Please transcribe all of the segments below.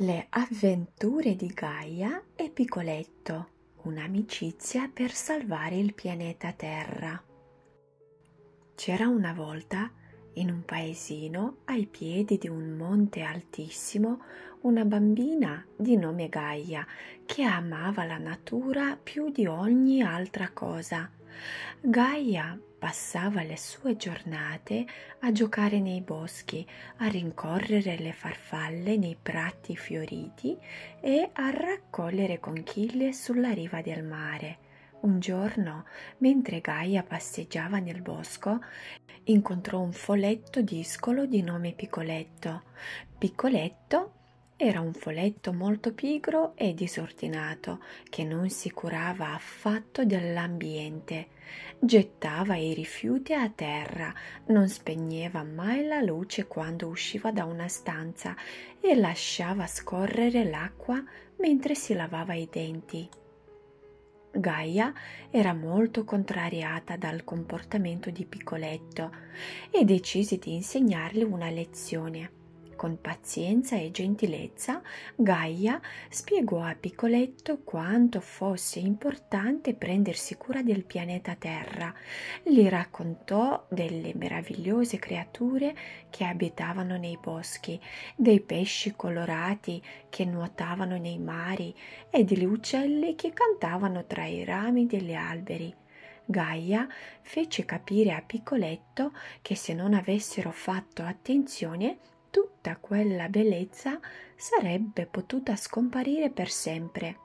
Le avventure di Gaia e Piccoletto, un'amicizia per salvare il pianeta Terra. C'era una volta, in un paesino ai piedi di un monte altissimo, una bambina di nome Gaia che amava la natura più di ogni altra cosa Gaia passava le sue giornate a giocare nei boschi, a rincorrere le farfalle nei prati fioriti e a raccogliere conchiglie sulla riva del mare. Un giorno, mentre Gaia passeggiava nel bosco, incontrò un folletto discolo di nome Piccoletto. Piccoletto era un foletto molto pigro e disordinato, che non si curava affatto dell'ambiente. Gettava i rifiuti a terra, non spegneva mai la luce quando usciva da una stanza e lasciava scorrere l'acqua mentre si lavava i denti. Gaia era molto contrariata dal comportamento di Piccoletto e decise di insegnargli una lezione. Con pazienza e gentilezza Gaia spiegò a Piccoletto quanto fosse importante prendersi cura del pianeta Terra. Gli raccontò delle meravigliose creature che abitavano nei boschi, dei pesci colorati che nuotavano nei mari e degli uccelli che cantavano tra i rami degli alberi. Gaia fece capire a Piccoletto che se non avessero fatto attenzione tutta quella bellezza sarebbe potuta scomparire per sempre.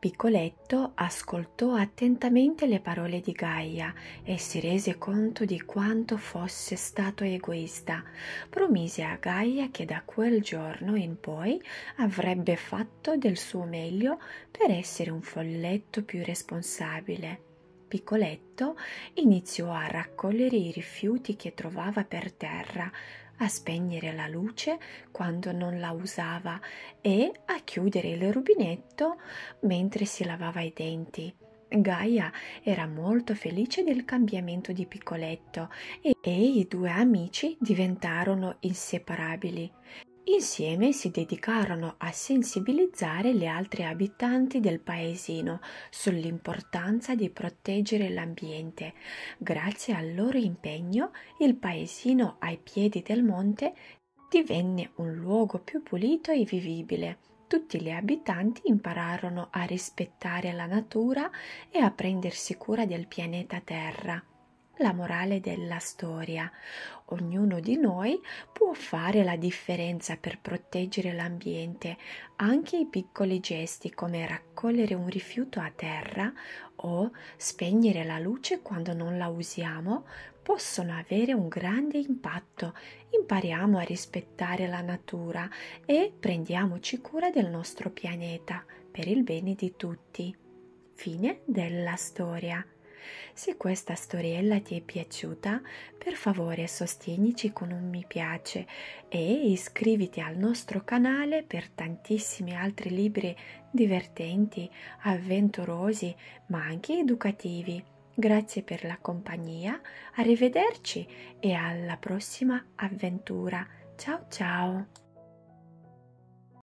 Piccoletto ascoltò attentamente le parole di Gaia e si rese conto di quanto fosse stato egoista. Promise a Gaia che da quel giorno in poi avrebbe fatto del suo meglio per essere un folletto più responsabile. Piccoletto iniziò a raccogliere i rifiuti che trovava per terra, a spegnere la luce quando non la usava e a chiudere il rubinetto mentre si lavava i denti. Gaia era molto felice del cambiamento di Piccoletto e, e i due amici diventarono inseparabili. Insieme si dedicarono a sensibilizzare le altre abitanti del paesino sull'importanza di proteggere l'ambiente. Grazie al loro impegno il paesino ai piedi del monte divenne un luogo più pulito e vivibile. Tutti gli abitanti impararono a rispettare la natura e a prendersi cura del pianeta Terra la morale della storia. Ognuno di noi può fare la differenza per proteggere l'ambiente, anche i piccoli gesti come raccogliere un rifiuto a terra o spegnere la luce quando non la usiamo possono avere un grande impatto. Impariamo a rispettare la natura e prendiamoci cura del nostro pianeta per il bene di tutti. Fine della storia. Se questa storiella ti è piaciuta, per favore sostienici con un mi piace e iscriviti al nostro canale per tantissimi altri libri divertenti, avventurosi, ma anche educativi. Grazie per la compagnia, arrivederci e alla prossima avventura. Ciao ciao!